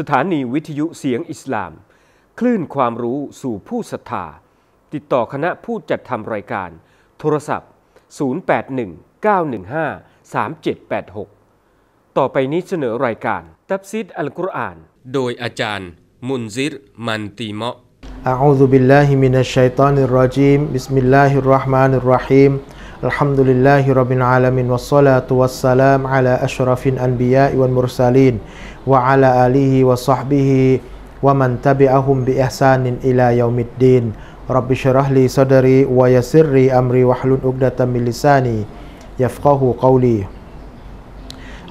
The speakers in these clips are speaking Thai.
สถานีวิทยุเสียงอิสลาม คลื่นความรู้สู่ผู้ศรัทธาติดต่อคณะผู้จัดทำรายการ โทรศัพท์ 0819153786 ต่อไปนี้เสนอรายการ ตับซิดอัลกุรอานโดยอาจารย์มุนซิรมันตีมะ أ ع ั ذ ب ั ل ل ه من الشيطان ا ل ลล ي م ب س รราะห์ม ر น م รราะฮีม الحمد لله رب العالمين والصلاة والسلام على أشرف الأنبياء والمرسلين وعلى آله وصحبه ومن تبعهم بإحسان إلى يوم الدين رب شرح لي صدري ويسر لي أمري واحلل عقدة من لساني يفقه قولي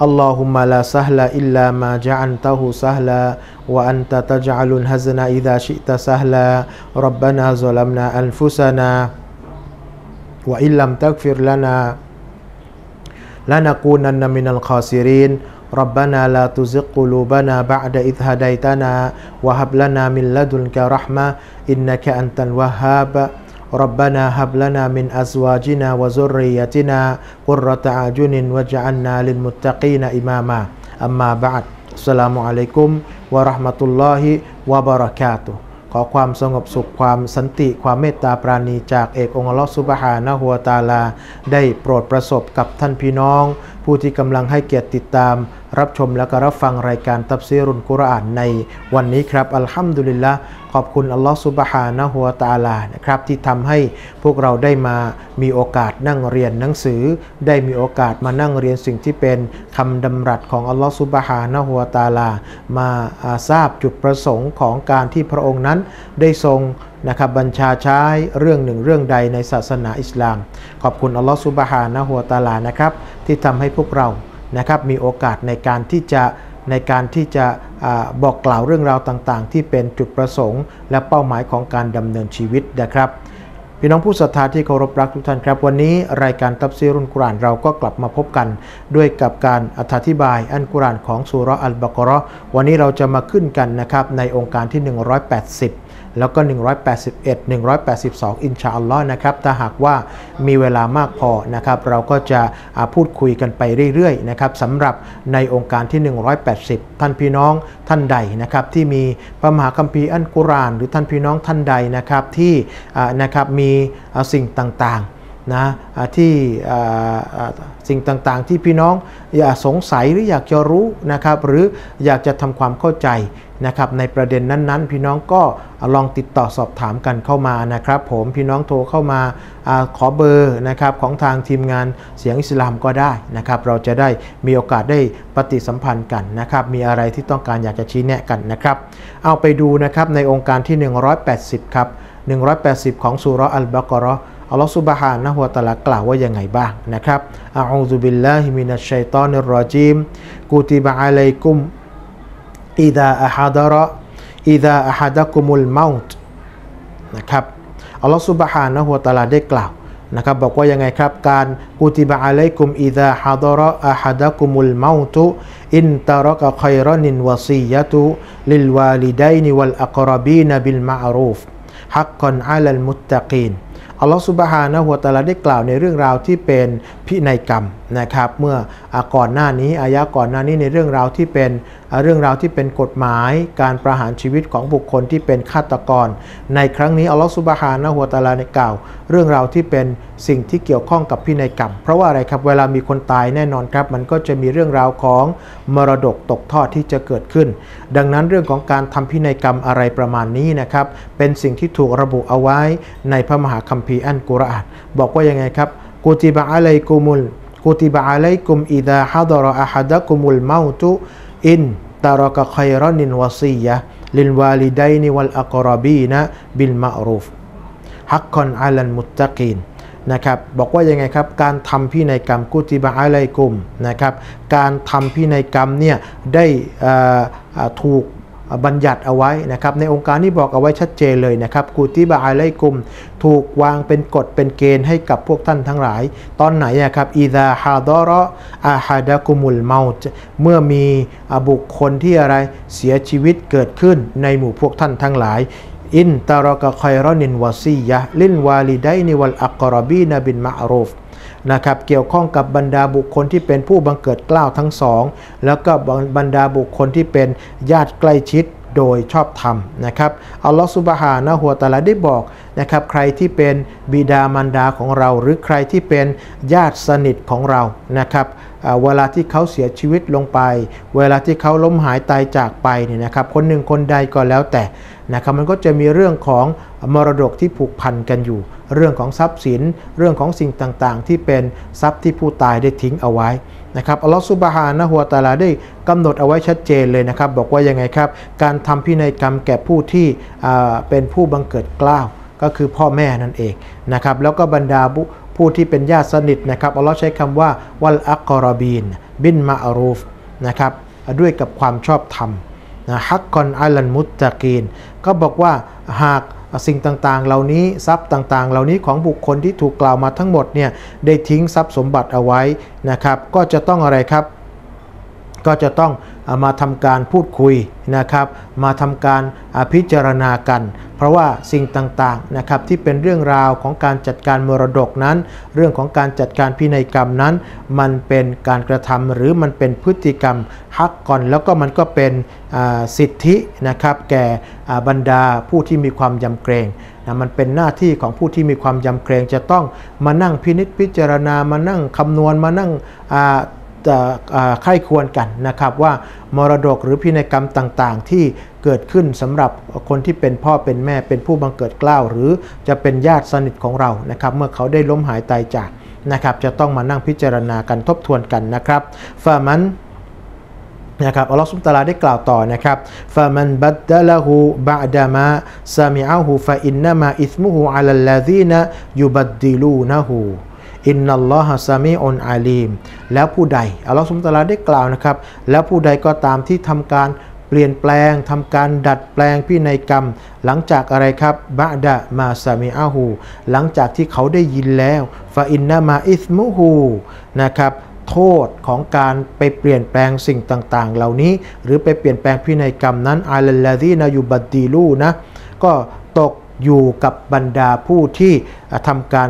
اللهم لا سهل إلا ما جعلته سهلا وأنت تجعل الهزن إذا شئت سهلا ربنا ظلمنا أنفسنا وإن لم تغفر لنا لنكونن من الخاسرين ربنا لا تزغ قلوبنا بعد إذ هديتنا وهب لنا من لدنك رحمة إنك أنت الوهاب ربنا هب لنا من أزواجنا وذريتنا قرة أعين واجعلنا للمتقين إماما أما بعد السلام عليكم ورحمة الله وبركاته ขอความสงบสุขความสันติความเมตตาปราณีจากเอกองค์ลอสุบฮานะหัวตาลา ได้โปรดประสบกับท่านพี่น้องผู้ที่กำลังให้เกียรติติดตามรับชมและก็รับฟังรายการตับซีรุนกุรอานในวันนี้ครับอัลฮัมดุลิลละขอบคุณอัลลอฮฺสุบฮานะฮัวตาลานะครับที่ทำให้พวกเราได้มามีโอกาสนั่งเรียนหนังสือได้มีโอกาสมานั่งเรียนสิ่งที่เป็นคำดำรัสของอัลลอฮฺสุบฮานะฮัวตาลามาทราบจุดประสงค์ของการที่พระองค์นั้นได้ทรงนะครับบัญชาใช้เรื่องหนึ่งเรื่องใดในศาสนาอิสลาม ขอบคุณอัลลอฮฺสุบฮานะฮัวตาลานะครับที่ทำให้พวกเรานะครับมีโอกาสในการที่จะในการที่จะบอกกล่าวเรื่องราวต่างๆ ที่เป็นจุดประสงค์ และเป้าหมายของการดำเนินชีวิตนะครับ พี่น้องผู้ศรัทธาที่เคารพรักทุกท่านครับ วันนี้รายการตับซีรุนกุรานเราก็กลับมาพบกัน ด้วยกับการอธิบายอันกุรานของสุรอัลบากรอวันนี้เราจะมาขึ้นกันนะครับในองค์การที่ 180แล้วก็ 181 182 อินชาอัลลอฮ์นะครับ ถ้าหากว่ามีเวลามากพอนะครับ เราก็จะพูดคุยกันไปเรื่อยๆนะครับสำหรับในองค์การที่ 180 ท่านพี่น้องท่านใดนะครับที่มีพระมหาคัมภีร์อัลกุรอานหรือท่านพี่น้องท่านใดนะครับที่นะครับมีสิ่งต่างๆนะที่สิ่งต่างๆที่พี่น้องอยากสงสัยหรืออยากจะรู้นะครับหรืออยากจะทำความเข้าใจนะครับในประเด็นนั้นๆ พี่น้องก็ลองติดต่อสอบถามกันเข้ามานะครับผมพี่น้องโทรเข้ามาขอเบอร์นะครับของทางทีมงานเสียงอิสลามก็ได้นะครับเราจะได้มีโอกาสได้ปฏิสัมพันธ์กันนะครับมีอะไรที่ต้องการอยากจะชี้แนะกันนะครับเอาไปดูนะครับในองค์การที่ 180 ครับ 180 ของสุรอัลบากรออัลลอฮฺสุบฮานะฮุวาตาลากล่าวว่ายังไงบ้างนะครับอาอูซุบิลลาฮิมินัชชัยตอนิรรจีมกูติบะอะลัยกุมอิดาอะฮัดระอิดาอะฮัดะกุมุลมาต์นะครับอัลลอฮฺสุบฮานะฮุวาตาลาได้กล่าวนะครับบอกว่ายังไงครับการกูติบะอะลัยกุมอิดาฮัดระอะฮัดะกุมุลมาตุอินตารกะไครนินวะซียะตุลิลวาลิดัยนิวัลอักรบีนบิลมารูฟฮักกอนอัลลมุตตะกีนอัลลอฮฺสุบฮานะหัวตะลาได้กล่าวในเรื่องราวที่เป็นพินัยกรรมนะครับเมื่ออก่อนหน้านี้อายะก่อนหน้านี้ในเรื่องราวที่เป็นเรื่องราวที่เป็นกฎหมาย การประหารชีวิตของบุคคลที่เป็นฆาตกร ในครั้งนี้อัลลอฮฺสุบฮานะฮุวตาลาในกล่าว เรื่องราวที่เป็นสิ่งที่เกี่ยวข้องกับพินัยกรรมเพราะว่าอะไรครับ เวลามีคนตายแน่นอนครับ มันก็จะมีเรื่องราวของมรดกตกทอดที่จะเกิดขึ้น ดังนั้นเรื่องของการทำพินัยกรรมอะไรประมาณนี้นะครับเป็นสิ่งที่ถูกระบุเอาไว้ในพระมหาคัมภีร์อันกุรอานบอกว่ายังไงครับกูติบะอะลัยกูมุลกุติบะอะลัยกุมอิดาฮัดรออะฮัดะกุมุลเมาตุอินตารกะไครอนินวาซียะลิลวาลิดัยนิวัลอักราบีนะบิลมารูฟฮักคอนอัลันมุตตะกีนนะครับบอกว่ายังไงครับการทำพินัยกรรมกุติบะอะลัยกุมนะ ครับ การทำพินัยกรรมเนี่ยได้ถูกบัญญัติเอาไว้นะครับในองค์การนี้บอกเอาไว้ชัดเจนเลยนะครับกูติบาอไลกุม ถูกวางเป็นกฎเป็นเกณฑ์ให้กับพวกท่านทั้งหลาย ตอนไหนนะครับอีดาฮาดอรออาฮาดะกุมุลเมาเมื่อมีบุคคลที่อะไรเสียชีวิตเกิดขึ้นในหมู่พวกท่านทั้งหลาย อินตารกะคอยรอนินวาซียะ ลินวาลีไดนิวัลอักรบีนบินมอรูฟนะครับเกี่ยวข้องกับบรรดาบุคคลที่เป็นผู้บังเกิดกล้าวทั้งสอง แล้วก็บรรดาบุคคลที่เป็นญาติใกล้ชิดโดยชอบธรรมนะครับอัลลอฮฺสุบฮานะหัวตาลาได้บอกนะครับใครที่เป็นบิดามารดาของเรา หรือใครที่เป็นญาติสนิทของเรานะครับเวลาที่เขาเสียชีวิตลงไป เวลาที่เขาล้มหายตายจากไปเนี่ยนะครับคนหนึ่งคนใดก็แล้วแต่นะครับมันก็จะมีเรื่องของมรดกที่ผูกพันกันอยู่เรื่องของทรัพย์สินเรื่องของสิ่งต่างๆที่เป็นทรัพย์ที่ผู้ตายได้ทิ้งเอาไว้นะครับอัลลอฮฺสุบฮานะฮัวตาลาได้กำหนดเอาไว้ชัดเจนเลยนะครับบอกว่ายังไงครับการทำพินัยกรรมแก่ผู้ที่เป็นผู้บังเกิดกล้าว ก็คือพ่อแม่นั่นเองนะครับแล้วก็บรรดาผู้ที่เป็นญาติสนิทนะครับอัลลอฮ์ใช้คำว่าวัลอักกรบีนบินมาอารูฟนะครับด้วยกับความชอบธรรมฮักกอนอัลันมุตตะกีนก็บอกว่าหากสิ่งต่างๆ เหล่านี้ทรัพย์ต่าง ๆ เหล่านี้ของบุคคลที่ถูกกล่าวมาทั้งหมดเนี่ย ได้ทิ้งทรัพย์สมบัติเอาไว้นะครับ ก็จะต้องอะไรครับก็จะต้องมาทำการพูดคุยนะครับ มาทำการอพิจารณากัน เพราะว่าสิ่งต่างๆนะครับที่เป็นเรื่องราวของการจัดการมรดกนั้น เรื่องของการจัดการพินัยกรรมนั้น มันเป็นการกระทำหรือมันเป็นพฤติกรรม ฮักก่อน แล้วก็มันก็เป็นสิทธินะครับ แก่บรรดาผู้ที่มีความยำเกรงนะมันเป็นหน้าที่ของผู้ที่มีความยำเกรง จะต้องมานั่งพินิษพิจารณา มานั่งคำนวณ มานั่งไข้ควรกันนะครับว่ามรดกหรือพินัยกรรมต่างๆที่เกิดขึ้นสำหรับคนที่เป็นพ่อเป็นแม่เป็นผู้บังเกิดกล้าว หรือจะเป็นญาติสนิทของเรานะครับเมื่อเขาได้ล้มหายตายจากนะครับจะต้องมานั่งพิจารณากันทบทวนกันนะครับฟามันนะครับอัลลอฮฺสุบตาลาได้กล่าวต่อนะครับฟามันบัดดะละหูบาดามะซามิอาหูฟาอินนามะอิสมุหูอัลลัลลาซีนะยุบัดดิลูนะหูอินนัลลอฮะซามีอันอาลีมแล้วผู้ใดอัลลอฮฺสุลตาราได้กล่าวนะครับ แล้วผู้ใดก็ตามที่ทำการเปลี่ยนแปลง ทำการดัดแปลงพินัยกรรม หลังจากอะไรครับบะดะมาซามีอาหูหลังจากที่เขาได้ยินแล้วฟาอินนามาอิสมุหูนะครับโทษของการไปเปลี่ยนแปลงสิ่งต่างๆเหล่านี้ หรือไปเปลี่ยนแปลงพินัยกรรมนั้นอาลลาดีนายูบัดดีลูนะ ก็ตกอยู่กับบรรดาผู้ที่ทำการ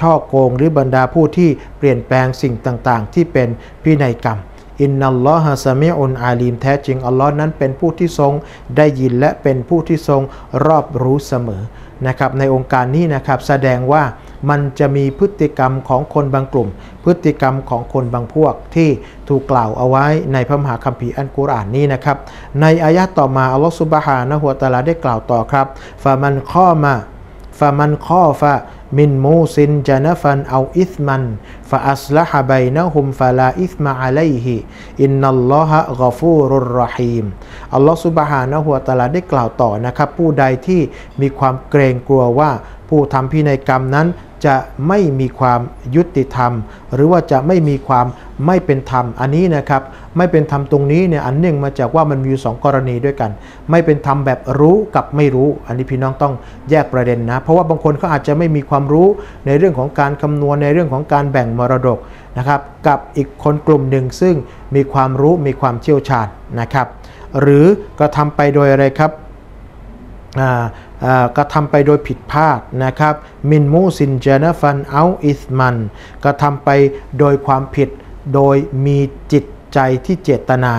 ช่อโกงหรือบรรดาผู้ที่เปลี่ยนแปลงสิ่งต่าง ๆ ที่เป็นพินัยกรรม อินนัลลอฮะซามิอุนอาลีมแท้จริงอัลลอฮ์นั้นเป็นผู้ที่ทรง ได้ยินและเป็นผู้ที่ทรงรอบรู้เสมอนะครับในองค์การนี้นะครับแสดงว่ามันจะมีพฤติกรรมของคนบางกลุ่ม พฤติกรรมของคนบางพวกที่ถูกกล่าวเอาไว้ในพระมหาคัมภีร์อันกุรอานนี้นะครับในอายะต่อมาอัลลอฮ์สุบฮานะฮัวตาลาได้กล่าวต่อครับฟามันข้อมาฟามันข้อฟามินมูซินจานฟันเอาอิสมันฟาอัสละฮะไบนะฮุมฟาลาอิสมาอะัยฮิอินนัลลอฮะกอฟูรุรรีมอัลลอฮฺสุบฮานะฮุวตาลาได้กล่าวต่อนะครับผู้ใดที่มีความเกรงกลัวว่า ผู้ทำพินัยกรรมนั้นจะไม่มีความยุติธรรมหรือว่าจะไม่มีความไม่เป็นธรรมอันนี้นะครับ ไม่เป็นธรรมตรงนี้เนี่ยอันเนื่องมาจากว่ามันมีสองกรณีด้วยกัน ไม่เป็นธรรมแบบรู้กับไม่รู้อันนี้พี่น้องต้องแยกประเด็นนะเพราะว่าบางคนเขาอาจจะไม่มีความรู้ในเรื่องของการคำนวณในเรื่องของการแบ่งมรดกนะครับ กับอีกคนกลุ่มหนึ่งซึ่งมีความรู้มีความเชี่ยวชาญนะครับ หรือกระทำไปโดยอะไรครับกระทำไปโดยผิดพลาดนะครับ มินมูซินเจนฟันเอาอิสมันกระทำไปโดยความผิด โดยมีจิตใจที่เจตนา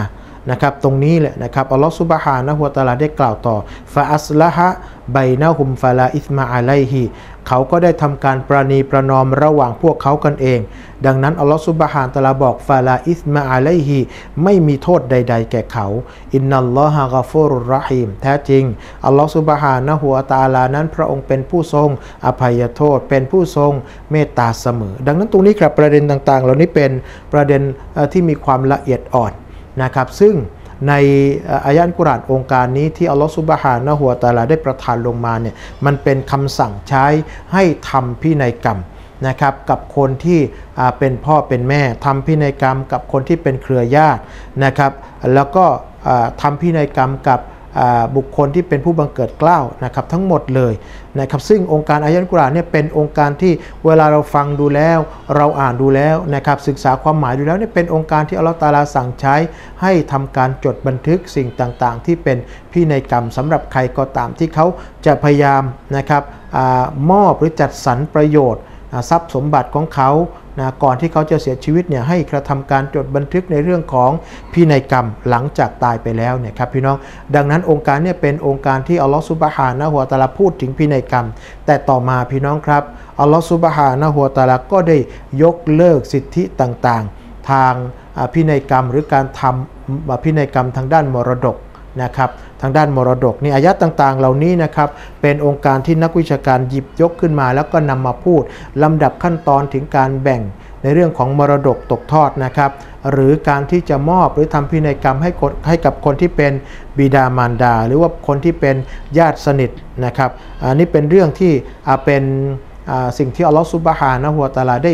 นะครับตรงนี้แหละนะครับอัลลอฮฺสุบฮานะฮุวตาลาได้กล่าวต่อฟาอัสละฮะไบนาฮุมฟาลาอิสมาอะไลฮิเขาก็ได้ทำการประนีประนอมระหว่างพวกเขากันเอง ดังนั้นอัลลอฮฺสุบฮานตะลาบอกฟาลาอิสมาอะไลฮิไม่มีโทษใดๆ แก่เขาอินนัลลอฮะกาฟุรุรหิมแท้จริงอัลลอฮฺสุบฮานะฮัวตาลานั้นพระองค์เป็นผู้ทรงอภัยโทษเป็นผู้ทรงเมตตาเสมอดังนั้นตรงนี้ครับประเด็นต่างๆเหล่านี้เป็นประเด็นที่มีความละเอียดอ่อนนะครับซึ่งในอายันกุรานองค์การนี้ที่อัลลอฮฺสุบฮานะฮัวตาลาได้ประทานลงมาเนี่ยมันเป็นคำสั่งใช้ให้ทำพินัยกรรมนะครับกับคนที่เป็นพ่อเป็นแม่ทำพินัยกรรม กับคนที่เป็นเครือญาตินะครับแล้วก็ทำพินัยกรรมกับบุคคลที่เป็นผู้บังเกิดกล้าวนะครับทั้งหมดเลยนะครับ ซึ่งองค์การอายันกุรานเนี่ยเป็นองค์การที่เวลาเราฟังดูแล้ว เราอ่านดูแล้วนะครับศึกษาความหมายดูแล้วเนี่ยเป็นองค์การที่อัลลอฮฺตาลาสั่งใช้ ให้ทำการจดบันทึกสิ่งต่างๆที่เป็นพินัยกรรมสำหรับใครก็ตามที่เขาจะพยายามนะครับอมอบหรือจัดสรรประโยชน์ทรัพย์สมบัติของเขานะก่อนที่เขาจะเสียชีวิตเนี่ยให้กระทำการจดบันทึกในเรื่องของพินัยกรรมหลังจากตายไปแล้วเนี่ยครับพี่น้องดังนั้นองค์การเนี่ยเป็นองค์การที่อัลลอฮฺสุบฮานะหัวตาลาพูดถึงพินัยกรรม แต่ต่อมาพี่น้องครับอัลลอฮฺสุบฮานะหัวตาลาก็ได้ยกเลิกสิทธิต่างๆทางพินัยกรรมหรือการทำพินัยกรรมทางด้านมรดกนะครับทางด้านมรดกนี่อายะต่างๆ เหล่านี้นะครับเป็นองค์การที่นักวิชาการหยิบยกขึ้นมา แล้วก็นำมาพูดลำดับขั้นตอนถึงการแบ่งในเรื่องของมรดกตกทอดนะครับ หรือการที่จะมอบหรือทำพินัยกรรมให้ให้กับคนที่เป็นบิดามารดา หรือว่าคนที่เป็นญาติสนิทนะครับ อันนี้เป็นเรื่องที่เป็นสิ่งที่อัลลอฮฺซุบฮานะฮัวตาลาได้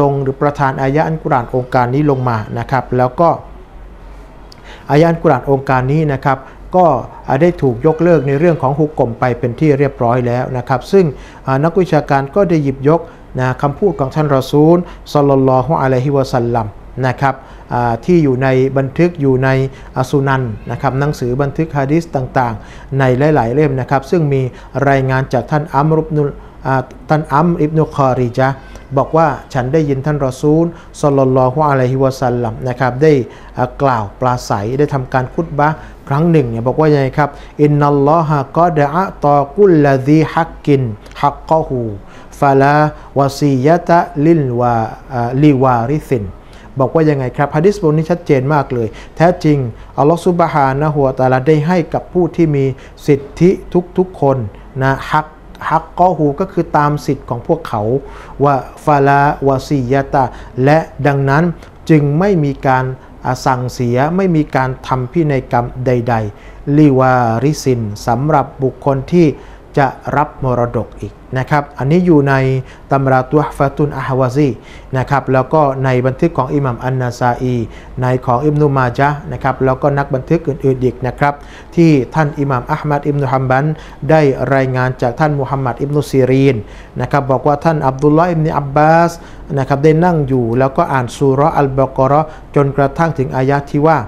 ลงหรือประทานอายะอันกุรานองค์การนี้ลงมานะครับ แล้วก็อายันกุรานองค์การนี้นะครับก็ได้ถูกยกเลิกในเรื่องของฮุกกลมไปเป็นที่เรียบร้อยแล้วนะครับซึ่งนักวิชาการก็ได้หยิบยกนะคำพูดของท่านรอซูลสลลลฮุอะลัยฮิวะสัลลัมนะครับที่อยู่ในบันทึกอยู่ในอสุนันนะครับหนังสือบันทึกฮะดิษต่างๆ ในหลายๆเล่มนะครับซึ่งมีรายงานจากท่านอัมรุบนุลท่านอัมอิบนุคอริจาบอกว่าฉันได้ยินท่านรอซูลสลลลฮุอะลัยฮิวะสัลลัมนะครับได้กล่าวปราศัยได้ทำการคุตบะครั้งหนึ่งเนี่ยบอกว่ายังไงครับอินนัลลอฮะกอดะตอกุลละดีฮักกินฮักกอฮูฟาลาวซียะตะลินวาลิวาริสิน บอกว่ายังไงครับฮะดิษบทนี้ชัดเจนมากเลย แท้จริงอัลลอฮฺซุบฮานะฮัวตาลาได้ให้กับผู้ที่มีสิทธิทุกๆคนนะฮักฮักก็ฮูก็คือตามสิทธิ์ของพวกเขาว่าฟาลาวาซียตาและดังนั้นจึงไม่มีการสั่งเสียไม่มีการทำพินัยกรรมใด ๆ ลิวาริสินสำหรับบุคคลที่จะรับมรดกอีกนะครับ อันนี้อยู่ในตำราตัวฟะตุนอาฮวาซีนะครับ แล้วก็ในบันทึกของอิหมัมอันนาซาอีในของอิมนุมาจะนะครับ แล้วก็นักบันทึกอื่นๆอีกนะครับที่ท่านอิหมัมอัลมัดอิมนุฮัมบันได้รายงานจากท่านมุฮัมมัดอิมนุซีรีนนะครับบอกว่าท่านอับดุลลอฮ์อิมนอับบาสนะครับได้นั่งอยู่แล้วก็อ่านสุรอัลบากรอจนกระทั่งถึงอายะที่ว่า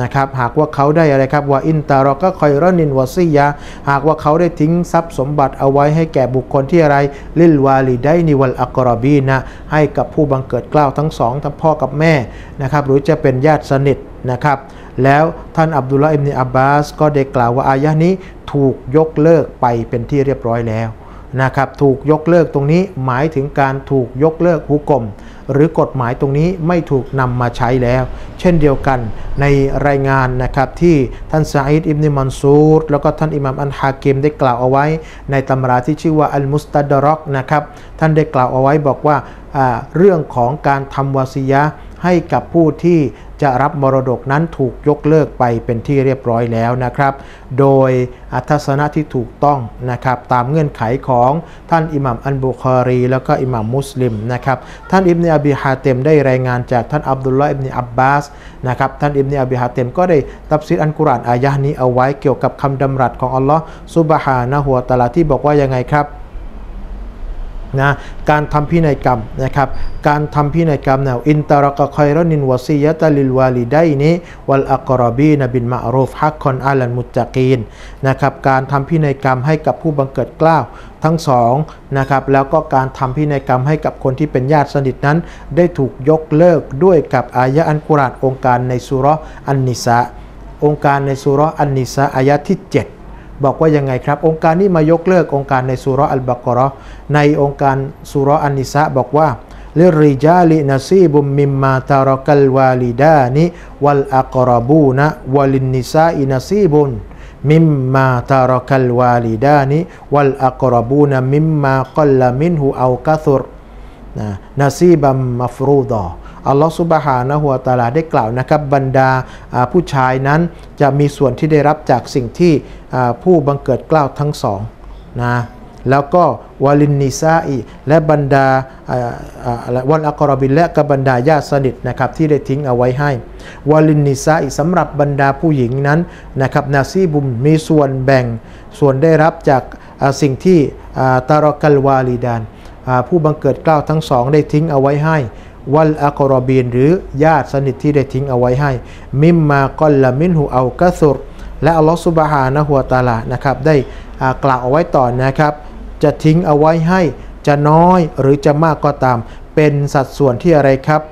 นะครับหากว่าเขาได้อะไรครับว่าอินตารอก็คอยรอนินวซียาหากว่าเขาได้ทิ้งทรัพย์สมบัติเอาไว้ให้แก่บุคคลที่อะไรลิลวาลีได้นิวัลอักรอบีนะให้กับผู้บังเกิดกล้าวทั้งสองทั้งพ่อกับแม่นะครับหรือจะเป็นญาติสนิทนะครับแล้วท่านอับดุลลาอิมนีอับบาสก็ได้กล่าวว่าอายะนี้ถูกยกเลิกไปเป็นที่เรียบร้อยแล้วนะครับถูกยกเลิกตรงนี้หมายถึงการถูกยกเลิกหุกกลมหรือกฎหมายตรงนี้ไม่ถูกนำมาใช้แล้ว เช่นเดียวกันในรายงานนะครับที่ท่านซาอิดอิบนิมันซูรแล้วก็ท่านอิหมามอันฮากิมได้กล่าวเอาไว้ ในตำราที่ชื่อว่าอัลมุสตัดรอกนะครับท่านได้กล่าวเอาไว้บอกว่าเรื่องของการทำวาซียะให้กับผู้ที่จะรับมรดกนั้นถูกยกเลิกไปเป็นที่เรียบร้อยแล้วนะครับ โดยอัทสนะที่ถูกต้องนะครับ ตามเงื่อนไขของท่านอิหมัมอันบุคารี แล้วก็อิหมัมมุสลิมนะครับท่านอิบเนอบีฮาเต็มได้รายงานจากท่านอับดุลลาห์อิบเนอับบาสนะครับท่านอิบเนอบีฮาเต็มก็ได้ตับซีดอันกุรานอายะนี้ เอาไว้เกี่ยวกับคำดำรัสของอัลลอฮ์ซุบฮานะฮัวตาลาที่บอกว่ายังไงครับนะการทำพินัยกรรมนะครับ การทำพินัยกรรมนะอินตารกะคอยรนินวซียะตลิลวาลิได้นี้วัลอักรบีนบินมารูฟฮักคอนอาลันมุจักีนนะครับการทำพินัยกรรมให้กับผู้บังเกิดกล้าวทั้งสองนะครับแล้วก็การทำพินัยกรรมให้กับคนที่เป็นญาติสนิทนั้น ได้ถูกยกเลิกด้วยกับอายะอันกุรานองค์การในสุรอันนิสะองค์การในสุรอันนิสะอายะที่ 7บอกว่ายังไงครับองค์การนี้มายกเลิกองค์การในสุรอัลบากรอในองค์การสุรอันนิสะบอกว่าลิริจาลินซีบุมมิมมาตารกัลวาลิดานิวัลอักรบูนะวัลินิซาอินาซีบุนมิมมาตารกัลวาลิดานิวัลอักรบูนะมิมมากัลลมินหูอักะซุรนะนาซีบัมมัฟรูดออัลลอฮฺสุบฮานะฮุวาตาลาได้กล่าวนะครับบรรดาผู้ชายนั้นจะมีส่วนที่ได้รับจากสิ่งที่ผู้บังเกิดกล่าวทั้งสองนะแล้วก็วาลินนิซาอีและบรรดาวันอักรบินและกับบรรดาญาติสนิทนะครับที่ได้ทิ้งเอาไว้ให้วาลินนิซาอีสำหรับบรรดาผู้หญิงนั้นนะครับนาซีบุมมีส่วนแบ่งส่วนได้รับจากสิ่งที่ตารกัลวาลีดานผู้บังเกิดกล้าวทั้งสองได้ทิ้งเอาไว้ให้วัลอกรบีนหรือญาติสนิทที่ได้ทิ้งเอาไว้ให้มิมมาก็ละมินหูเอากะสุรและอัลลอฮฺสุบฮานะหัวตาลา นะครับได้กล่าวเอาไว้ต่อนะครับ จะทิ้งเอาไว้ให้ จะน้อยหรือจะมากก็ตาม เป็นสัดส่วนที่อะไรครับ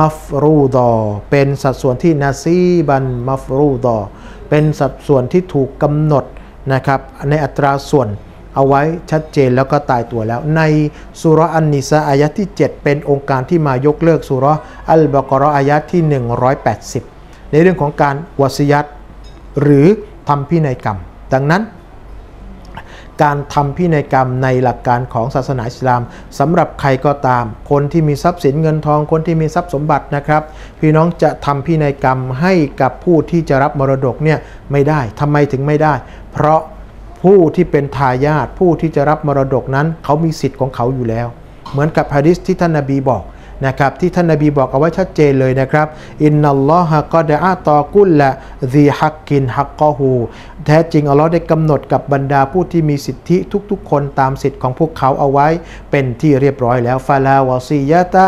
มัฟรูดอเป็นสัดส่วนที่นาซีบันมัฟรูดอเป็นสัดส่วนที่ถูกกำหนดนะครับ ในอัตราส่วนเอาไว้ชัดเจนแล้วก็ตายตัวแล้ว ในสุรอันนิสาอายะที่ 7 เป็นองค์การที่มายกเลิกสุรอัลบากรออายะที่ 180 ในเรื่องของการวสยัตหรือทำพินัยกรรม ดังนั้น การทำพินัยกรรมในหลักการของศาสนาอิสลามสำหรับใครก็ตาม คนที่มีทรัพย์สินเงินทองคนที่มีทรัพย์สมบัตินะครับ พี่น้องจะทำพินัยกรรมให้กับผู้ที่จะรับมรดกเนี่ยไม่ได้ทำไมถึงไม่ได้ เพราะผู้ที่เป็นทายาทผู้ที่จะรับมรดกนั้นเขามีสิทธิ์ของเขาอยู่แล้ว เหมือนกับฮะดิษที่ท่านนาบีบอกนะครับที่ท่านนาบีบอกเอาไว้ชัดเจนเลยนะครับอินนัลลอฮะก็ได้อาตอกุลละซีฮักกินฮักกอฮูแท้จริงอัลลอฮ์ได้กำหนดกับบรรดาผู้ที่มีสิทธิทุกๆคนตามสิทธิ์ของพวกเขาเอาไว้ เป็นที่เรียบร้อยแล้วฟาลาวซียะตะ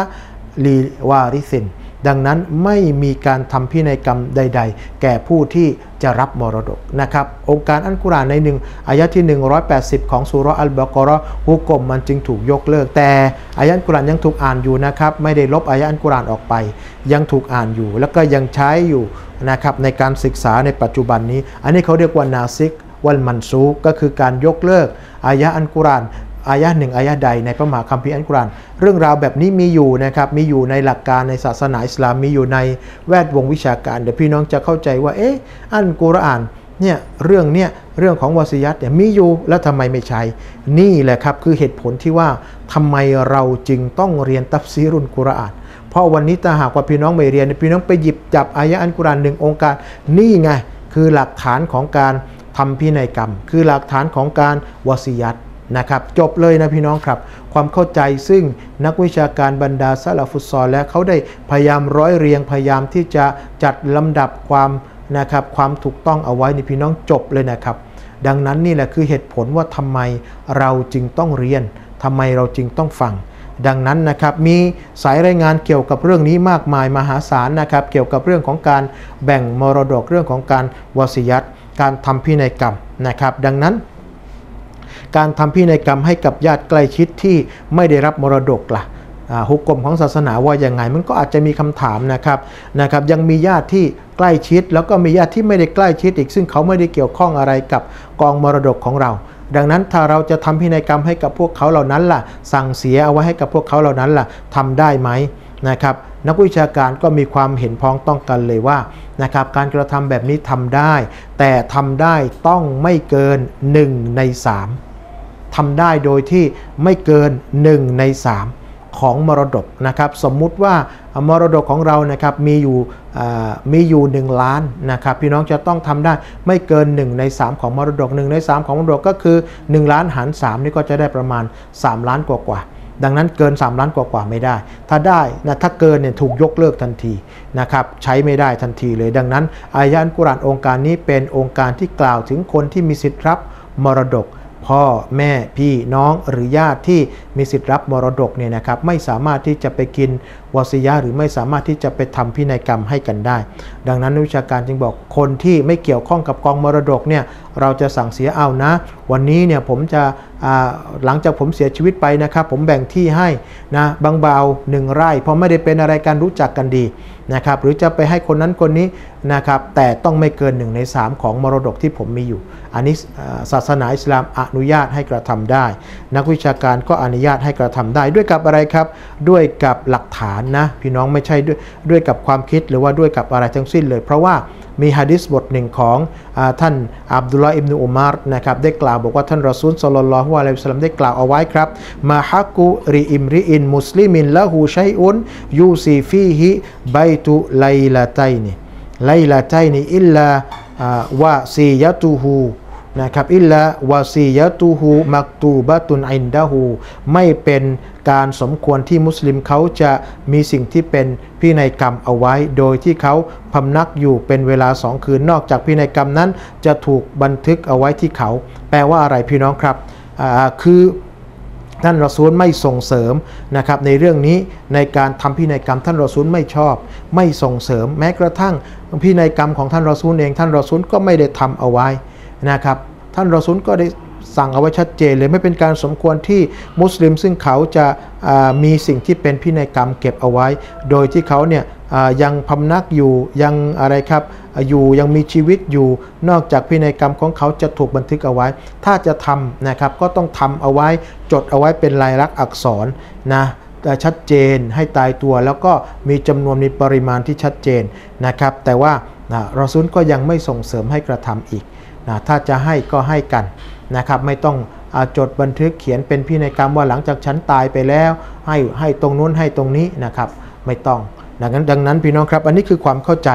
ลีวาริสินดังนั้นไม่มีการทำพินัยกรรมใด ๆ แก่ผู้ที่จะรับมรดกนะครับองค์การอัลกุรอานในหนึ่งอายะที่ 180ของสุรอัลบากรอฮุกกลมมันจึงถูกยกเลิก แต่อายะอัลกุรอานยังถูกอ่านอยู่นะครับไม่ได้ลบอายะอัลกุรอานออกไป ยังถูกอ่านอยู่แล้วก็ยังใช้อยู่นะครับในการศึกษาในปัจจุบันนี้ อันนี้เขาเรียกว่านาซิกวันมันซูก็คือการยกเลิก อายะอันกุรานอายะหนึ่งอายะใดในพระมหาคัมภีร์อัลกุรอาน เรื่องราวแบบนี้มีอยู่นะครับ มีอยู่ในหลักการในศาสนาอิสลาม มีอยู่ในแวดวงวิชาการ เดี๋ยวพี่น้องจะเข้าใจว่าเอ๊ะอัลกุรอานเนี่ยเรื่องเนี่ยเรื่องของวาสิยัตเนี่ยมีอยู่แล้วทำไมไม่ใช้ นี่แหละครับคือเหตุผลที่ว่าทำไมเราจึงต้องเรียนตัฟซีรุนกุรอาน เพราะวันนี้ถ้าหากว่าพี่น้องไม่เรียนพี่น้องไปหยิบจับอายะอัลกุรอานหนึ่งองค์การนี่ไงคือหลักฐานของการทำพินัยกรรม คือหลักฐานของการวาสิยัตนะครับจบเลยนะพี่น้องครับ ความเข้าใจซึ่งนักวิชาการบรรดาซาลาฟุตซอลและเขาได้พยายามร้อยเรียงพยายามที่จะจัดลำดับความนะครับ ความถูกต้องเอาไว้ในพี่น้องจบเลยนะครับ ดังนั้นนี่แหละคือเหตุผลว่าทำไมเราจึงต้องเรียนทำไมเราจึงต้องฟังดังนั้นนะครับมีสายรายงานเกี่ยวกับเรื่องนี้มากมายมหาศาลนะครับ เกี่ยวกับเรื่องของการแบ่งมรดกเรื่องของการวสิยัตการทำพินัยกรรมนะครับ ดังนั้นการทำพินัยกรรมให้กับญาติใกล้ชิดที่ไม่ได้รับมรดกละ่ะหุกกลมของศาสนาว่าอย่างไงมันก็อาจจะมีคำถามนะครับ นะครับ ยังมีญาติที่ใกล้ชิดแล้วก็มีญาติที่ไม่ได้ใกล้ชิดอีก ซึ่งเขาไม่ได้เกี่ยวข้องอะไรกับกองมรดกของเรา ดังนั้นถ้าเราจะทำพินัยกรรมให้กับพวกเขาเหล่านั้นล่ะ สั่งเสียเอาไว้ให้กับพวกเขาเหล่านั้นล่ะทำได้ไหมนะครับ นักวิชาการก็มีความเห็นพ้องต้องกันเลยว่า นะครับ การกระทำแบบนี้ทำได้ แต่ทำได้ต้องไม่เกิน1ใน3ทำได้โดยที่ไม่เกิน 1 ใน 3ของมรดกนะครับสมมุติว่ามรดกของเรานะครับมีอยู่มีอยู่ 1 ล้านนะครับพี่น้องจะต้องทำได้ไม่เกิน1ใน3 ของมรดก 1 ใน 3 ของมรดกก็คือ 1 ล้านหาร 3 นี่ก็จะได้ประมาณ 3 ล้านกว่ากว่า ดังนั้นเกิน 3 ล้านกว่ากว่าไม่ได้ ถ้าได้นะถ้าเกินเนี่ยถูกยกเลิกทันทีนะครับใช้ไม่ได้ทันทีเลย ดังนั้นอายันกุรานองค์การนี้เป็นองค์การที่กล่าวถึงคนที่มีสิทธิ์รับมรดกพ่อแม่พี่น้องหรือญาติที่มีสิทธิ์รับมรดกเนี่ยนะครับ ไม่สามารถที่จะไปกินวสิยะหรือไม่สามารถที่จะไปทำพินัยกรรมให้กันได้ ดังนั้นนักวิชาการจึงบอกคนที่ไม่เกี่ยวข้องกับกองมรดกเนี่ยเราจะสั่งเสียเอานะ วันนี้เนี่ยผมจะหลังจากผมเสียชีวิตไปนะครับ ผมแบ่งที่ให้นะบางเบาหนึ่งไร่ เพราะไม่ได้เป็นอะไรการรู้จักกันดีนะครับหรือจะไปให้คนนั้นคนนี้นะครับแต่ต้องไม่เกินหนึ่งใน3ของมรดกที่ผมมีอยู่อันนี้ศาสนาอิสลามอนุญาตให้กระทำได้ นักวิชาการก็อนุญาตให้กระทำได้ด้วยกับอะไรครับด้วยกับหลักฐานานนะพี่น้องไม่ใช่ด้วยด้วยกับความคิดหรือว่าด้วยกับอะไรทั้งสิ้นเลยเพราะว่ามีฮะดิษบทหนึ่งของอท่านอับดุลลาอิบนุอุมารนะครับได้กล่าวบอกว่าท่านรอซูลสลลลฮุอะลัยฮิสลามได้กล่าวเอาไว้ครับมาฮักุริอิมริอินมุสลิมินละหูชัยอุนยูซีฟีฮิไบตุไลลาไตนีไลลาไตนีอิลลาวะซียะตูฮูนะครับอิลลาวาซียะตูฮูมักตูบะตุนอินดะฮูไม่เป็นการสมควรที่มุสลิมเขาจะมีสิ่งที่เป็นพินัยกรรมเอาไว้ โดยที่เขาพำนักอยู่เป็นเวลาสองคืนนอกจากพินัยกรรมนั้น จะถูกบันทึกเอาไว้ที่เขาแปลว่าอะไรพี่น้องครับคือท่านรอซูลไม่ส่งเสริมนะครับในเรื่องนี้ในการทำพินัยกรรมท่านรอซูลไม่ชอบ ไม่ส่งเสริมแม้กระทั่งพินัยกรรมของท่านรอซูลเอง ท่านรอซูลก็ไม่ได้ทำเอาไว้นะครับท่านรอซูลก็ได้สั่งเอาไว้ชัดเจนเลยไม่เป็นการสมควรที่มุสลิมซึ่งเขาจะมีสิ่งที่เป็นพินัยกรรมเก็บเอาไว้ โดยที่เขาเนี่ยยังพำนักอยู่ยังอะไรครับอยู่ยังมีชีวิตอยู่นอกจากพินัยกรรมของเขาจะถูกบันทึกเอาไว้ ถ้าจะทำนะครับก็ต้องทำเอาไว้จดเอาไว้เป็นลายลักษณ์อักษรนะชัดเจนให้ตายตัวแล้วก็มีจำนวนมีปริมาณที่ชัดเจนนะครับแต่ว่ารอซุนก็ยังไม่ส่งเสริมให้กระทำอีกนะถ้าจะให้ก็ให้กันนะครับไม่ต้องจดบันทึกเขียนเป็นพินัยกรรมว่าหลังจากฉันตายไปแล้วให้ให้ตรงนู้นให้ตรงนี้นะครับ ไม่ต้อง ดังนั้นดังนั้นพี่น้องครับอันนี้คือความเข้าใจ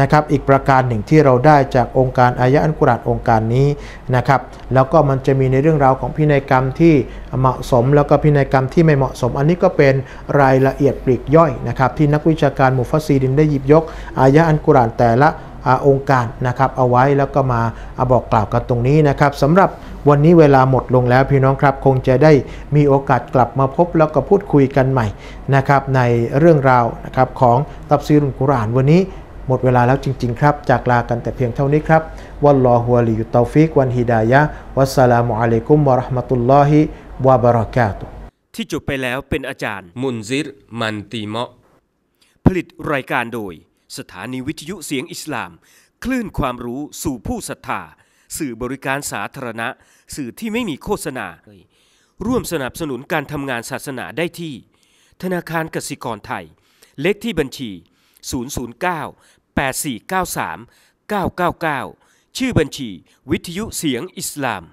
นะครับอีกประการหนึ่งที่เราได้จากองค์การอายะอันกุรานองค์การนี้นะครับแล้วก็มันจะมีในเรื่องราวของพินัยกรรมที่เหมาะสมแล้วก็พินัยกรรมที่ไม่เหมาะสม อันนี้ก็เป็นรายละเอียดปลีกย่อยนะครับ ที่นักวิชาการ มุฟัสซีดินได้หยิบยก อายะอันกุรานแต่ละองค์การนะครับเอาไว้แล้วก็มาบอกกล่าวกันตรงนี้นะครับสำหรับวันนี้เวลาหมดลงแล้ว พี่น้องครับ คงจะได้มีโอกาสกลับมาพบแล้วก็พูดคุยกันใหม่นะครับ ในเรื่องราวนะครับของตับซีรุนกุรานวันนี้ หมดเวลาแล้วจริง ๆ ครับ จากลากันแต่เพียงเท่านี้ครับวัลลอฮุอะลิยุตตอฟิกวันฮิดายะวัสสลามุอะลัยกุมวะราะห์มะตุลลอฮิวะบะเราะกาตุที่จบไปแล้วเป็นอาจารย์ มุนซิรมันตีมะผลิตรายการโดยสถานีวิทยุเสียงอิสลาม คลื่นความรู้สู่ผู้ศรัทธาสื่อบริการสาธารณะ สื่อที่ไม่มีโฆษณาร่วมสนับสนุนการทำงานศาสนาได้ที่ ธนาคารกสิกรไทย เลขที่บัญชี 009 8493 999 ชื่อบัญชีวิทยุเสียงอิสลาม